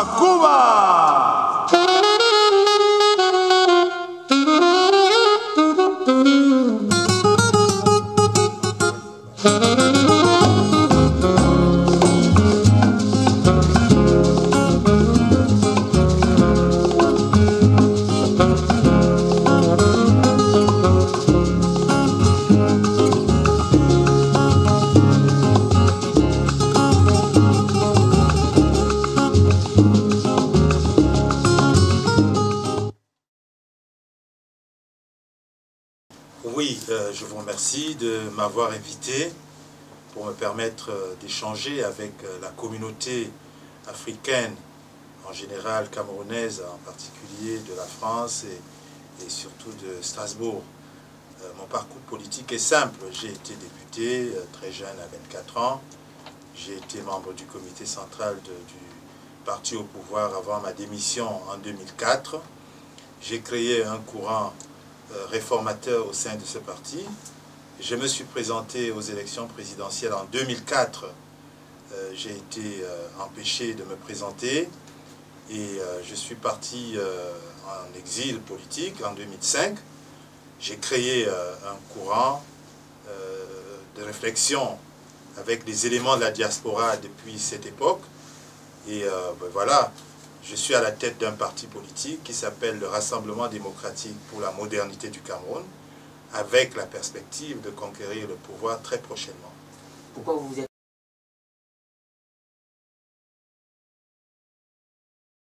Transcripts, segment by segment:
Акуба! Oui, euh, je vous remercie de m'avoir invité pour me permettre euh, d'échanger avec euh, la communauté africaine en général, camerounaise en particulier, de la France et, surtout de Strasbourg. mon parcours politique est simple. J'ai été député très jeune à 24 ans. J'ai été membre du comité central du parti au pouvoir avant ma démission en 2004. J'ai créé un courant euh, réformateur au sein de ce parti. Je me suis présenté aux élections présidentielles en 2004. Euh, j'ai été euh, empêché de me présenter et je suis parti en exil politique en 2005. J'ai créé un courant de réflexion avec les éléments de la diaspora depuis cette époque. Et ben voilà, je suis à la tête d'un parti politique qui s'appelle le Rassemblement démocratique pour la modernité du Cameroun, avec la perspective de conquérir le pouvoir très prochainement. Pourquoi vous vous êtes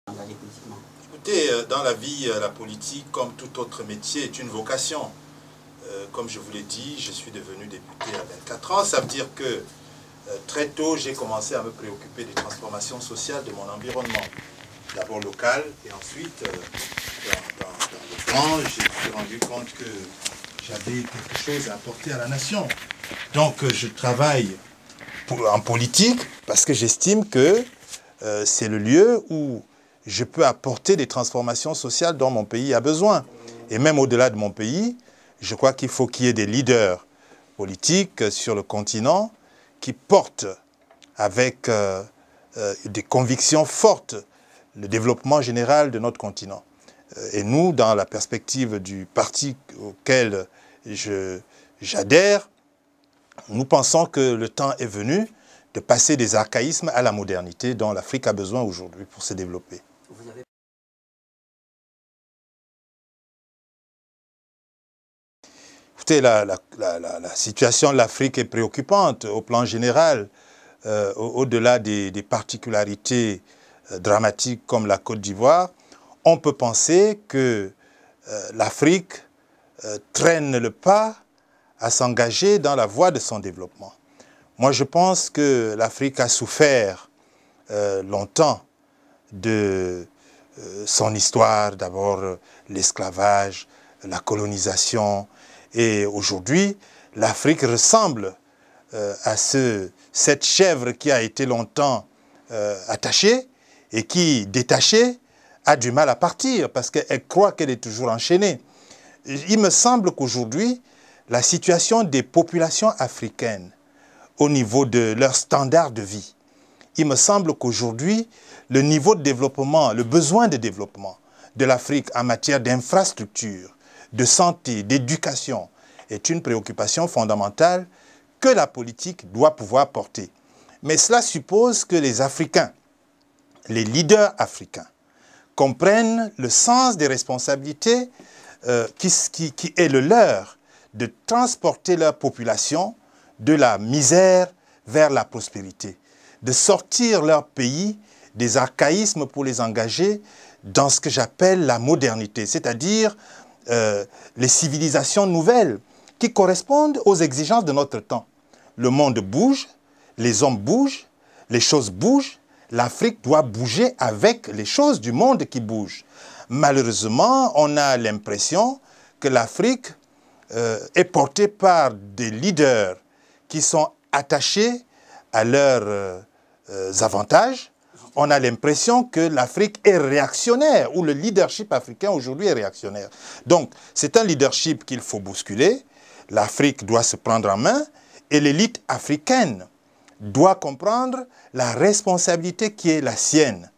engagé politiquement Écoutez, euh, dans la vie, euh, la politique, comme tout autre métier, est une vocation. Euh, comme je vous l'ai dit, je suis devenu député à 24 ans. Ça veut dire que très tôt, j'ai commencé à me préoccuper des transformations sociales de mon environnement d'abord local, et ensuite, euh, dans, le temps, je me suis rendu compte que j'avais quelque chose à apporter à la nation. Donc euh, je travaille en politique parce que j'estime que euh, c'est le lieu où je peux apporter des transformations sociales dont mon pays a besoin. Et même au-delà de mon pays, je crois qu'il faut qu'il y ait des leaders politiques sur le continent qui portent avec des convictions fortes le développement général de notre continent. Euh, et nous, dans la perspective du parti auquel j'adhère, nous pensons que le temps est venu de passer des archaïsmes à la modernité dont l'Afrique a besoin aujourd'hui pour se développer. Écoutez, la, situation de l'Afrique est préoccupante au plan général, euh, au-delà des, particularités euh, dramatique comme la Côte d'Ivoire, on peut penser que euh, l'Afrique euh, traîne le pas à s'engager dans la voie de son développement. Moi, je pense que l'Afrique a souffert longtemps de son histoire, d'abord l'esclavage, la colonisation. Et aujourd'hui, l'Afrique ressemble à cette chèvre qui a été longtemps attachée et qui, détachée, a du mal à partir parce qu'elle croit qu'elle est toujours enchaînée. Il me semble qu'aujourd'hui, la situation des populations africaines au niveau de leur standard de vie, il me semble qu'aujourd'hui, le niveau de développement, le besoin de développement de l'Afrique en matière d'infrastructures, de santé, d'éducation, est une préoccupation fondamentale que la politique doit pouvoir porter. Mais cela suppose que les Africains les leaders africains comprennent le sens des responsabilités euh, qui, est le leur de transporter leur population de la misère vers la prospérité, de sortir leur pays des archaïsmes pour les engager dans ce que j'appelle la modernité, c'est-à-dire euh, les civilisations nouvelles qui correspondent aux exigences de notre temps. Le monde bouge, les hommes bougent, les choses bougent, L'Afrique doit bouger avec les choses du monde qui bougent. Malheureusement, on a l'impression que l'Afrique euh, est portée par des leaders qui sont attachés à leurs euh, avantages. On a l'impression que l'Afrique est réactionnaire, ou le leadership africain aujourd'hui est réactionnaire. Donc, c'est un leadership qu'il faut bousculer. L'Afrique doit se prendre en main et l'élite africaine doit comprendre la responsabilité qui est la sienne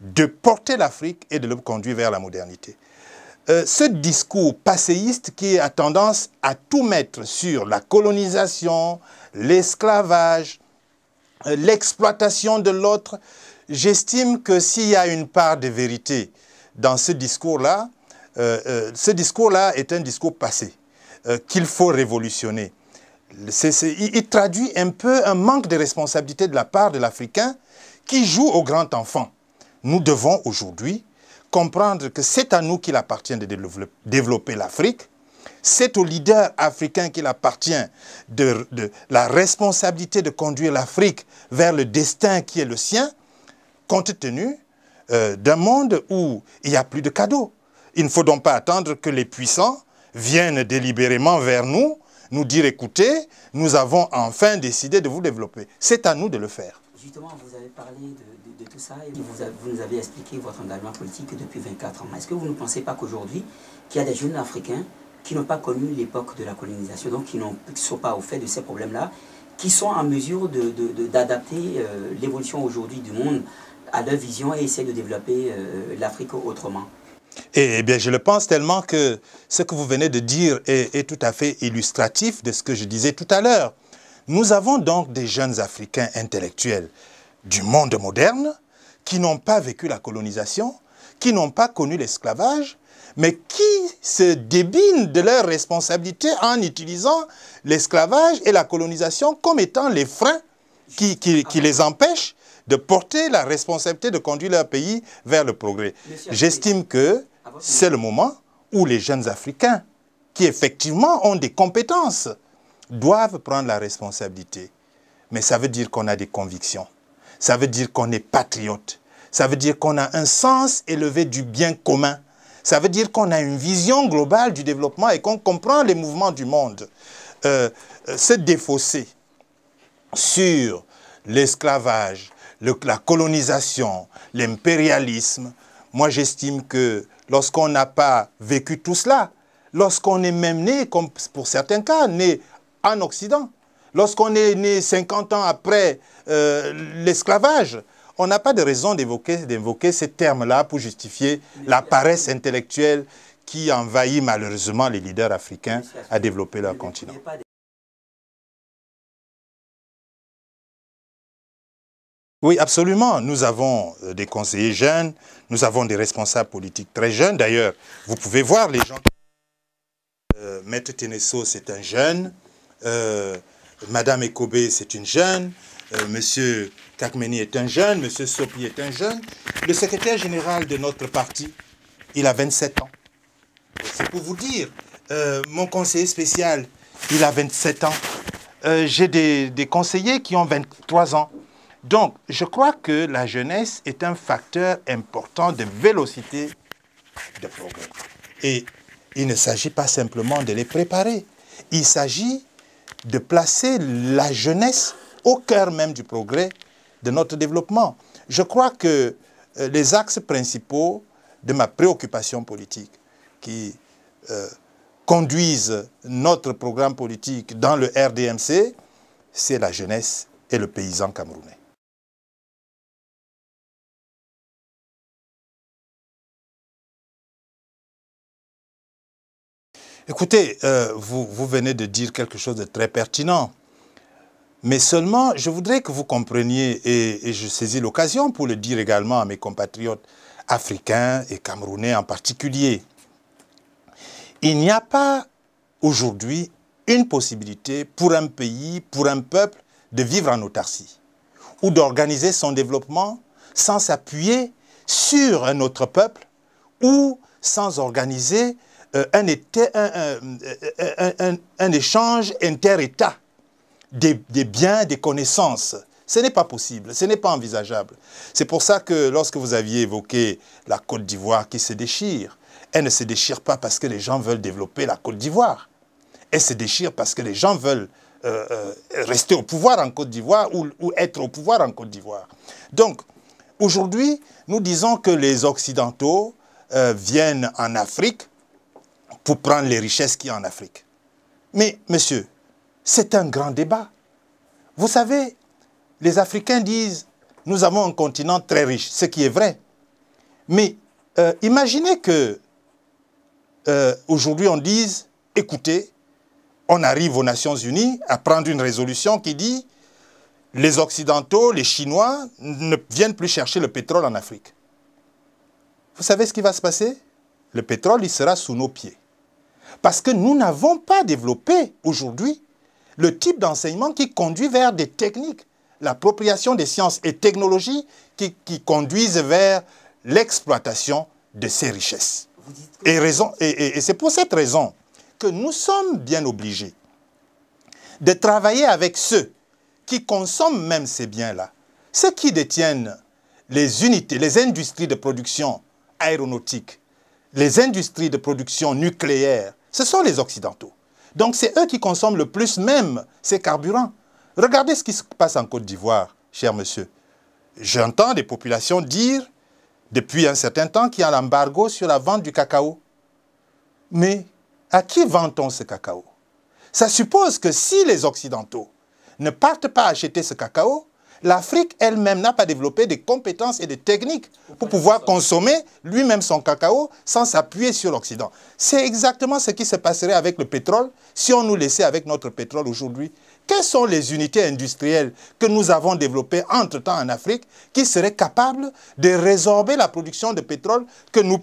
de porter l'Afrique et de le conduire vers la modernité. Euh, ce discours passéiste qui a tendance à tout mettre sur la colonisation, l'esclavage, euh, l'exploitation de l'autre, j'estime que s'il y a une part de vérité dans ce discours-là, euh, ce discours-là est un discours passé qu'il faut révolutionner il traduit un peu un manque de responsabilité de la part de l'Africain qui joue au grand enfant. Nous devons aujourd'hui comprendre que c'est à nous qu'il appartient de développer l'Afrique, c'est aux leaders africains qu'il appartient de, la responsabilité de conduire l'Afrique vers le destin qui est le sien, compte tenu euh, d'un monde où il n'y a plus de cadeaux. Il ne faut donc pas attendre que les puissants viennent délibérément vers nous nous dire, écoutez, nous avons enfin décidé de vous développer. C'est à nous de le faire. Justement, vous avez parlé de, tout ça et vous, nous avez expliqué votre engagement politique depuis 24 ans. Est-ce que vous ne pensez pas qu'aujourd'hui, qu'il y a des jeunes africains qui n'ont pas connu l'époque de la colonisation, donc qui ne sont pas au fait de ces problèmes-là, qui sont en mesure d'adapter euh, l'évolution aujourd'hui du monde à leur vision et essayer de développer euh, l'Afrique autrement eh bien, je le pense tellement que ce que vous venez de dire est, tout à fait illustratif de ce que je disais tout à l'heure. Nous avons donc des jeunes Africains intellectuels du monde moderne qui n'ont pas vécu la colonisation, qui n'ont pas connu l'esclavage, mais qui se débinent de leurs responsabilités en utilisant l'esclavage et la colonisation comme étant les freins qui les empêchent de porter la responsabilité de conduire leur pays vers le progrès. J'estime que c'est le moment où les jeunes Africains, qui effectivement ont des compétences, doivent prendre la responsabilité. Mais ça veut dire qu'on a des convictions. Ça veut dire qu'on est patriote. Ça veut dire qu'on a un sens élevé du bien commun. Ça veut dire qu'on a une vision globale du développement et qu'on comprend les mouvements du monde. Euh, euh se défausser sur l'esclavage, la colonisation, l'impérialisme. Moi, j'estime que lorsqu'on n'a pas vécu tout cela, lorsqu'on est même né, comme pour certains cas, né en Occident, lorsqu'on est né 50 ans après euh, l'esclavage, on n'a pas de raison d'évoquer ces termes-là pour justifier la paresse intellectuelle qui envahit malheureusement les leaders africains à développer leur continent. Oui, absolument. Nous avons euh, des conseillers jeunes, nous avons des responsables politiques très jeunes. D'ailleurs, vous pouvez voir les gens. Euh, Maître Ténesso, c'est un jeune. Euh, Madame Ekobe, c'est une jeune. Euh, Monsieur Kakmeni est un jeune. Monsieur Sopi est un jeune. Le secrétaire général de notre parti, il a 27 ans. C'est pour vous dire, euh, mon conseiller spécial, il a 27 ans. J'ai des conseillers qui ont 23 ans. Donc, je crois que la jeunesse est un facteur important de vélocité de progrès. Et il ne s'agit pas simplement de les préparer. Il s'agit de placer la jeunesse au cœur même du progrès de notre développement. Je crois que euh, les axes principaux de ma préoccupation politique qui euh, conduisent notre programme politique dans le RDMC, c'est la jeunesse et le paysan camerounais. Écoutez, euh, vous, venez de dire quelque chose de très pertinent. Mais seulement, je voudrais que vous compreniez, et, et je saisis l'occasion pour le dire également à mes compatriotes africains et camerounais en particulier, il n'y a pas aujourd'hui une possibilité pour un pays, pour un peuple, de vivre en autarcie ou d'organiser son développement sans s'appuyer sur un autre peuple ou sans organiser euh, euh, un, échange inter-État des, biens, des connaissances. Ce n'est pas possible, ce n'est pas envisageable. C'est pour ça que lorsque vous aviez évoqué la Côte d'Ivoire qui se déchire, elle ne se déchire pas parce que les gens veulent développer la Côte d'Ivoire. Elle se déchire parce que les gens veulent euh, rester au pouvoir en Côte d'Ivoire ou, être au pouvoir en Côte d'Ivoire. Donc, aujourd'hui, nous disons que les Occidentaux viennent en Afrique prendre les richesses qu'il y a en Afrique. Mais, monsieur, c'est un grand débat. Vous savez, les Africains disent, nous avons un continent très riche, ce qui est vrai. Mais euh, imaginez que euh, aujourd'hui on dise, écoutez, on arrive aux Nations Unies à prendre une résolution qui dit, les Occidentaux, les Chinois ne viennent plus chercher le pétrole en Afrique. Vous savez ce qui va se passer Le pétrole, il sera sous nos pieds. Parce que nous n'avons pas développé aujourd'hui le type d'enseignement qui conduit vers des techniques, l'appropriation des sciences et technologies qui, conduisent vers l'exploitation de ces richesses. Et, et c'est pour cette raison que nous sommes bien obligés de travailler avec ceux qui consomment même ces biens-là, ceux qui détiennent les unités, les industries de production aéronautique, les industries de production nucléaire, ce sont les Occidentaux. Donc c'est eux qui consomment le plus même ces carburants. Regardez ce qui se passe en Côte d'Ivoire, cher monsieur. J'entends des populations dire, depuis un certain temps, qu'il y a l'embargo sur la vente du cacao. Mais à qui vend-on ce cacao Ça suppose que si les Occidentaux ne partent pas acheter ce cacao, l'Afrique elle-même n'a pas développé des compétences et des techniques pour pouvoir consommer lui-même son cacao sans s'appuyer sur l'Occident. C'est exactement ce qui se passerait avec le pétrole si on nous laissait avec notre pétrole aujourd'hui. Quelles sont les unités industrielles que nous avons développées entre-temps en Afrique qui seraient capables de résorber la production de pétrole que nous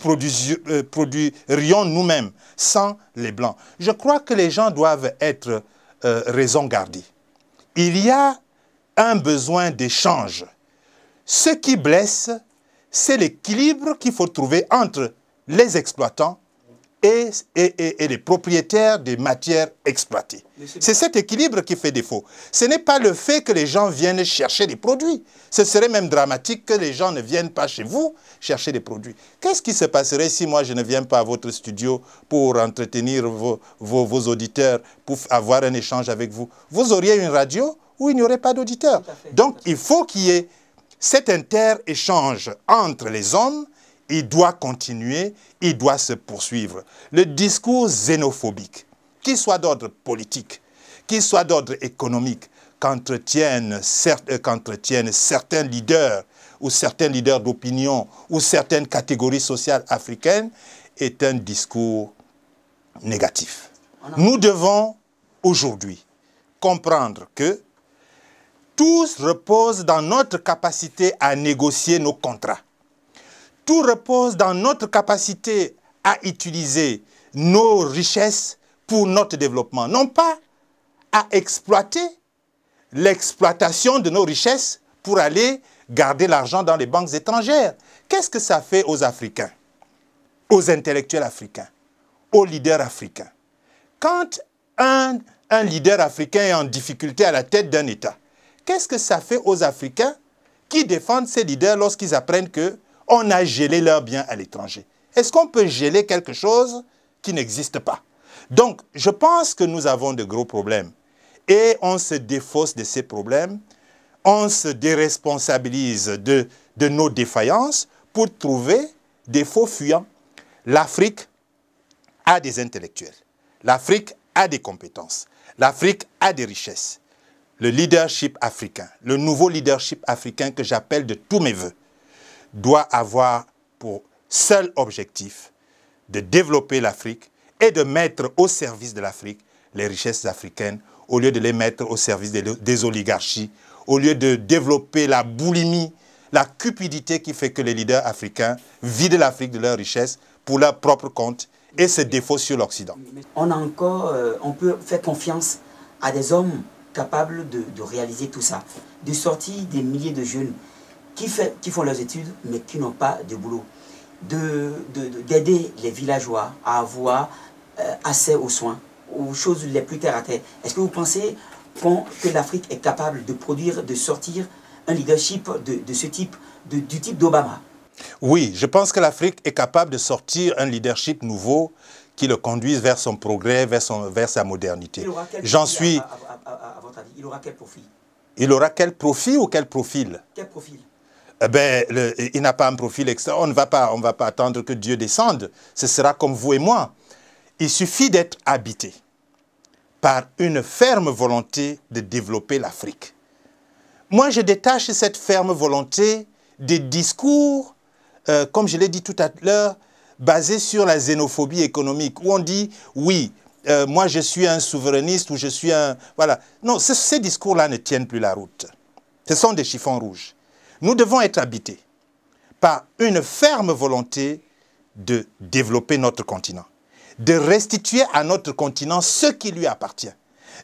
euh, produirions nous-mêmes sans les Blancs Je crois que les gens doivent être euh, raison gardés. Il y a un besoin d'échange. Ce qui blesse, c'est l'équilibre qu'il faut trouver entre les exploitants et, et, les propriétaires des matières exploitées. C'est cet équilibre qui fait défaut. Ce n'est pas le fait que les gens viennent chercher des produits. Ce serait même dramatique que les gens ne viennent pas chez vous chercher des produits. Qu'est-ce qui se passerait si moi je ne viens pas à votre studio pour entretenir vos auditeurs, pour avoir un échange avec vous Vous auriez une radio où il n'y aurait pas d'auditeur. Donc il faut qu'il y ait cet inter-échange entre les hommes. Il doit continuer, il doit se poursuivre. Le discours xénophobique, qu'il soit d'ordre politique, qu'il soit d'ordre économique, qu'entretiennent euh, certains leaders ou certains leaders d'opinion ou certaines catégories sociales africaines, est un discours négatif. Nous devons aujourd'hui comprendre que tout repose dans notre capacité à négocier nos contrats. Tout repose dans notre capacité à utiliser nos richesses pour notre développement. Non pas à exploiter l'exploitation de nos richesses pour aller garder l'argent dans les banques étrangères. Qu'est-ce que ça fait aux Africains, aux intellectuels africains, aux leaders africains Quand un leader africain est en difficulté à la tête d'un État, qu'est-ce que ça fait aux Africains qui défendent ces leaders lorsqu'ils apprennent qu'on a gelé leurs biens à l'étranger Est-ce qu'on peut geler quelque chose qui n'existe pas Donc, je pense que nous avons de gros problèmes. Et on se défausse de ces problèmes, on se déresponsabilise de, de nos défaillances pour trouver des faux fuyants. L'Afrique a des intellectuels, l'Afrique a des compétences, l'Afrique a des richesses le leadership africain, le nouveau leadership africain que j'appelle de tous mes voeux, doit avoir pour seul objectif de développer l'Afrique et de mettre au service de l'Afrique les richesses africaines au lieu de les mettre au service des oligarchies, au lieu de développer la boulimie, la cupidité qui fait que les leaders africains vident l'Afrique de leurs richesses pour leur propre compte et se défaut sur l'Occident. On a encore, euh, on peut faire confiance à des hommes capable de, réaliser tout ça. De sortir des milliers de jeunes qui, font leurs études, mais qui n'ont pas de boulot. D'aider de, les villageois à avoir euh, accès aux soins, aux choses les plus terre à terre. Est-ce que vous pensez que l'Afrique est capable de produire, de sortir un leadership de, ce type, du type d'Obama Oui, je pense que l'Afrique est capable de sortir un leadership nouveau qui le conduisent vers son progrès, vers, son, vers sa modernité. J'en suis... il aura quel profil Il aura quel profil ou quel profil Quel profil eh ben, il n'a pas un profil extra. On ne va pas, on va pas attendre que Dieu descende. Ce sera comme vous et moi. Il suffit d'être habité par une ferme volonté de développer l'Afrique. Moi, je détache cette ferme volonté des discours, euh, comme je l'ai dit tout à l'heure, basé sur la xénophobie économique, où on dit, oui, euh, moi je suis un souverainiste ou je suis un... Voilà. Non, ces discours-là ne tiennent plus la route. Ce sont des chiffons rouges. Nous devons être habités par une ferme volonté de développer notre continent, de restituer à notre continent ce qui lui appartient,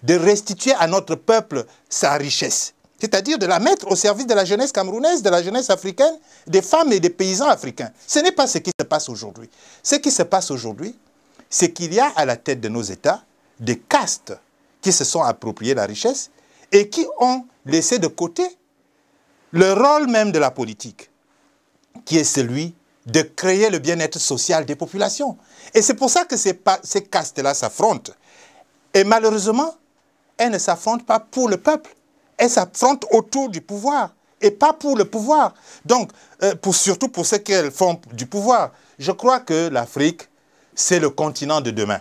de restituer à notre peuple sa richesse, c'est-à-dire de la mettre au service de la jeunesse camerounaise, de la jeunesse africaine, des femmes et des paysans africains. Ce n'est pas ce qui se passe aujourd'hui. Ce qui se passe aujourd'hui, c'est qu'il y a à la tête de nos États des castes qui se sont appropriées la richesse et qui ont laissé de côté le rôle même de la politique, qui est celui de créer le bien-être social des populations. Et c'est pour ça que ces, castes-là s'affrontent. Et malheureusement, elles ne s'affrontent pas pour le peuple, elles s'affrontent autour du pouvoir et pas pour le pouvoir. Donc, euh, surtout pour ceux qu'elles font du pouvoir. Je crois que l'Afrique, c'est le continent de demain.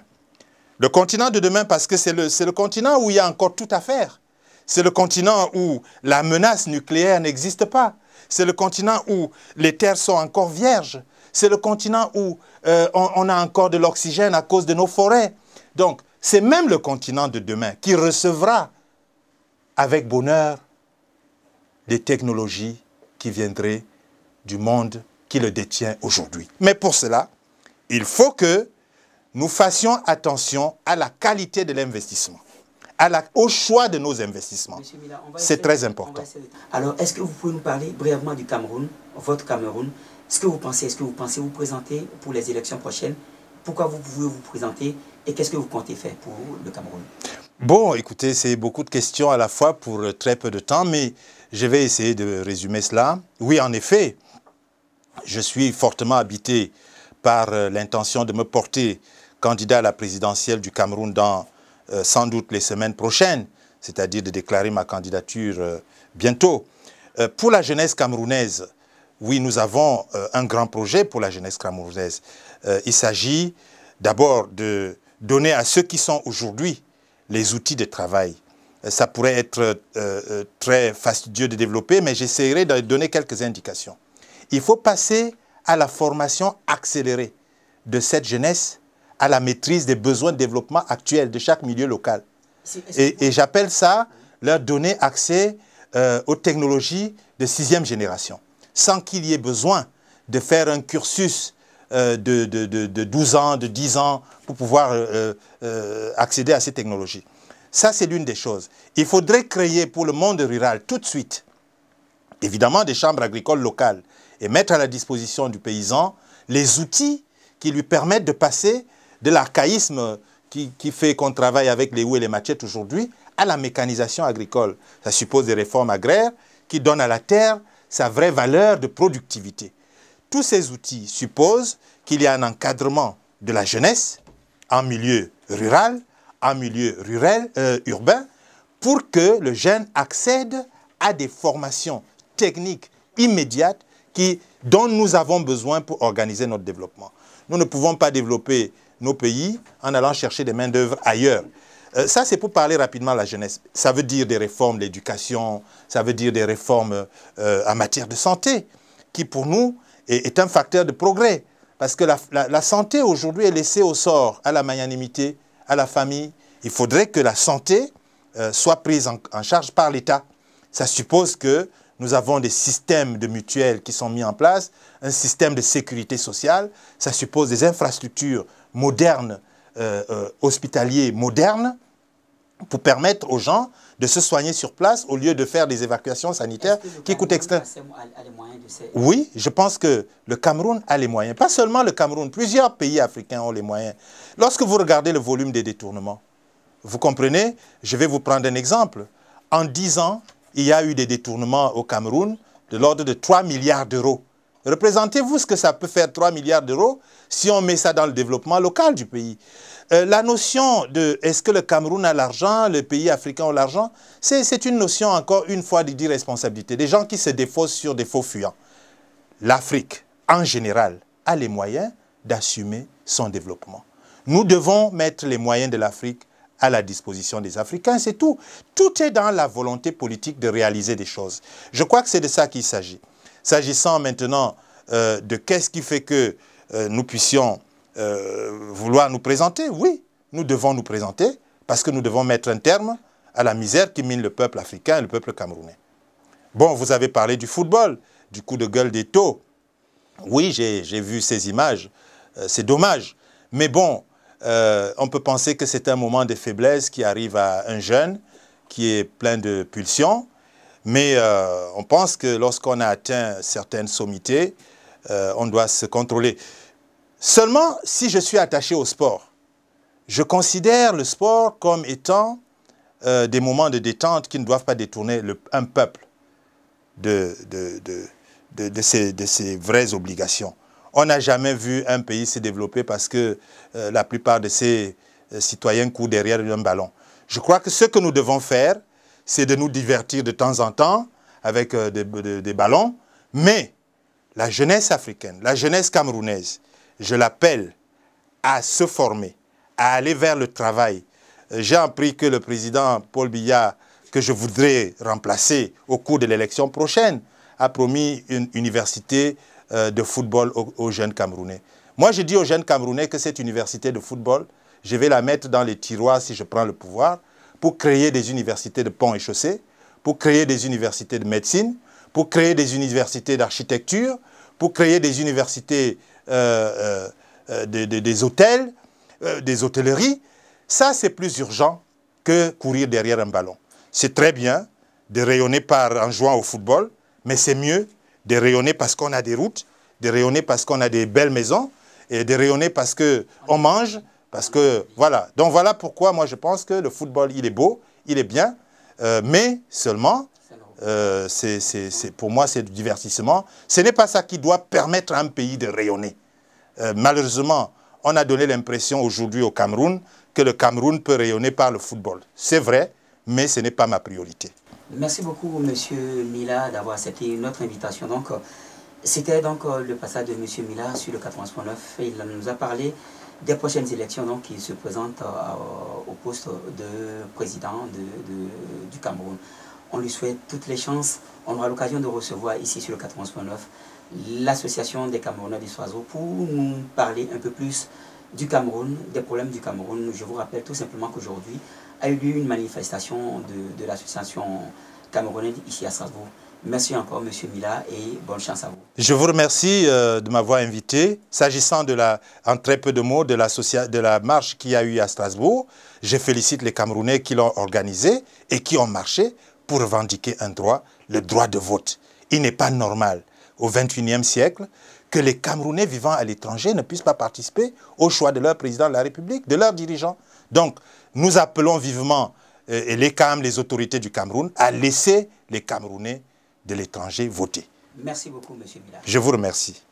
Le continent de demain parce que c'est le, continent où il y a encore tout à faire. C'est le continent où la menace nucléaire n'existe pas. C'est le continent où les terres sont encore vierges. C'est le continent où euh, on a encore de l'oxygène à cause de nos forêts. Donc, c'est même le continent de demain qui recevra avec bonheur les technologies qui viendraient du monde qui le détient aujourd'hui. Mais pour cela, il faut que nous fassions attention à la qualité de l'investissement, au choix de nos investissements. C'est très important. Alors, est-ce que vous pouvez nous parler brièvement du Cameroun, votre Cameroun Ce que vous pensez, est-ce que vous pensez vous présenter pour les élections prochaines Pourquoi vous pouvez vous présenter et qu'est-ce que vous comptez faire pour le Cameroun Bon, écoutez, c'est beaucoup de questions à la fois pour euh, très peu de temps, mais je vais essayer de résumer cela. Oui, en effet, je suis fortement habité par euh, l'intention de me porter candidat à la présidentielle du Cameroun dans euh, sans doute les semaines prochaines, c'est-à-dire de déclarer ma candidature bientôt. pour la jeunesse camerounaise, oui, nous avons un grand projet pour la jeunesse camerounaise. il s'agit d'abord de donner à ceux qui sont aujourd'hui les outils de travail. Euh, ça pourrait être euh, euh, très fastidieux de développer, mais j'essaierai de donner quelques indications. Il faut passer à la formation accélérée de cette jeunesse à la maîtrise des besoins de développement actuels de chaque milieu local. Et, j'appelle ça leur donner accès aux technologies de sixième génération, sans qu'il y ait besoin de faire un cursus euh, de, de, 12 ans, de 10 ans, pour pouvoir euh, euh, accéder à ces technologies. Ça, c'est l'une des choses. Il faudrait créer pour le monde rural tout de suite, évidemment, des chambres agricoles locales et mettre à la disposition du paysan les outils qui lui permettent de passer de l'archaïsme qui, qui, fait qu'on travaille avec les houes et les machettes aujourd'hui à la mécanisation agricole. Ça suppose des réformes agraires qui donnent à la terre sa vraie valeur de productivité tous ces outils supposent qu'il y a un encadrement de la jeunesse en milieu rural, en milieu rural, euh, urbain, pour que le jeune accède à des formations techniques immédiates qui, dont nous avons besoin pour organiser notre développement. Nous ne pouvons pas développer nos pays en allant chercher des mains-d'œuvre ailleurs. Euh, ça, c'est pour parler rapidement de la jeunesse. Ça veut dire des réformes d'éducation, ça veut dire des réformes euh, en matière de santé, qui pour nous est, un facteur de progrès. Parce que la, santé aujourd'hui est laissée au sort, à la magnanimité, à la famille. Il faudrait que la santé euh, soit prise en, charge par l'État. Ça suppose que nous avons des systèmes de mutuelles qui sont mis en place, un système de sécurité sociale. Ça suppose des infrastructures modernes, euh, euh hospitaliers modernes pour permettre aux gens de se soigner sur place au lieu de faire des évacuations sanitaires qui coûtent extrêmement. Oui, je pense que le Cameroun a les moyens. Pas seulement le Cameroun, plusieurs pays africains ont les moyens. Lorsque vous regardez le volume des détournements, vous comprenez Je vais vous prendre un exemple. En 10 ans, il y a eu des détournements au Cameroun de l'ordre de 3 milliards d'euros. Représentez-vous ce que ça peut faire 3 milliards d'euros si on met ça dans le développement local du pays. Euh, la notion de est-ce que le Cameroun a l'argent, le pays africain a l'argent, c'est une notion encore une fois d'irresponsabilité. Des gens qui se défaussent sur des faux fuyants. L'Afrique, en général, a les moyens d'assumer son développement. Nous devons mettre les moyens de l'Afrique à la disposition des Africains, c'est tout. Tout est dans la volonté politique de réaliser des choses. Je crois que c'est de ça qu'il s'agit. S'agissant maintenant euh, de qu'est-ce qui fait que euh, nous puissions euh, vouloir nous présenter Oui, nous devons nous présenter parce que nous devons mettre un terme à la misère qui mine le peuple africain et le peuple camerounais. Bon, vous avez parlé du football, du coup de gueule des taux. Oui, j'ai vu ces images. Euh, c'est dommage. Mais bon, euh, on peut penser que c'est un moment de faiblesse qui arrive à un jeune qui est plein de pulsions. Mais on pense que lorsqu'on a atteint certaines sommités, on doit se contrôler. Seulement, si je suis attaché au sport, je considère le sport comme étant euh, des moments de détente qui ne doivent pas détourner un peuple de, ses, vraies obligations. On n'a jamais vu un pays se développer parce que euh, la plupart de ses euh, citoyens courent derrière un ballon. Je crois que ce que nous devons faire, c'est de nous divertir de temps en temps avec des ballons, mais la jeunesse africaine, la jeunesse camerounaise, je l'appelle à se former, à aller vers le travail. Euh, j'ai appris que le président Paul Biya, que je voudrais remplacer au cours de l'élection prochaine, a promis une université euh, de football aux jeunes Camerounais. Moi, je dis aux jeunes Camerounais que cette université de football, je vais la mettre dans les tiroirs si je prends le pouvoir, pour créer des universités de ponts et chaussées, pour créer des universités de médecine, pour créer des universités d'architecture, pour créer des universités euh, euh, euh, des, hôtels, des hôtelleries, ça c'est plus urgent que courir derrière un ballon. C'est très bien de rayonner par, en jouant au football, mais c'est mieux de rayonner parce qu'on a des routes, de rayonner parce qu'on a des belles maisons, et de rayonner parce qu'on mange, parce que voilà. Donc voilà pourquoi moi je pense que le football, il est beau, il est bien, mais seulement euh, c'est pour moi, c'est du divertissement. Ce n'est pas ça qui doit permettre à un pays de rayonner. Euh, malheureusement, on a donné l'impression aujourd'hui au Cameroun que le Cameroun peut rayonner par le football. C'est vrai, mais ce n'est pas ma priorité. Merci beaucoup, Monsieur Mila, d'avoir accepté notre invitation. Donc, c'était donc euh, le passage de Monsieur Mila sur le et Il nous a parlé des prochaines élections donc, qui se présente au poste de président du Cameroun. On lui souhaite toutes les chances. On aura l'occasion de recevoir ici sur le 91.9 l'association des Camerounais des Soiseaux pour nous parler un peu plus du Cameroun, des problèmes du Cameroun. Je vous rappelle tout simplement qu'aujourd'hui a eu lieu une manifestation de, l'association camerounaise ici à Strasbourg. Merci encore, Monsieur Mila, et bonne chance à vous. Je vous remercie euh, de m'avoir invité. S'agissant de la, en très peu de mots, de la marche qu'il y a eu à Strasbourg, je félicite les Camerounais qui l'ont organisée et qui ont marché pour revendiquer un droit, le droit de vote. Il n'est pas normal au XXIe siècle que les Camerounais vivant à l'étranger ne puissent pas participer au choix de leur président de la République, de leurs dirigeants. Donc, nous appelons vivement euh, les CAM, les autorités du Cameroun, à laisser les Camerounais de l'étranger voter. Merci beaucoup, M. Mila. Je vous remercie.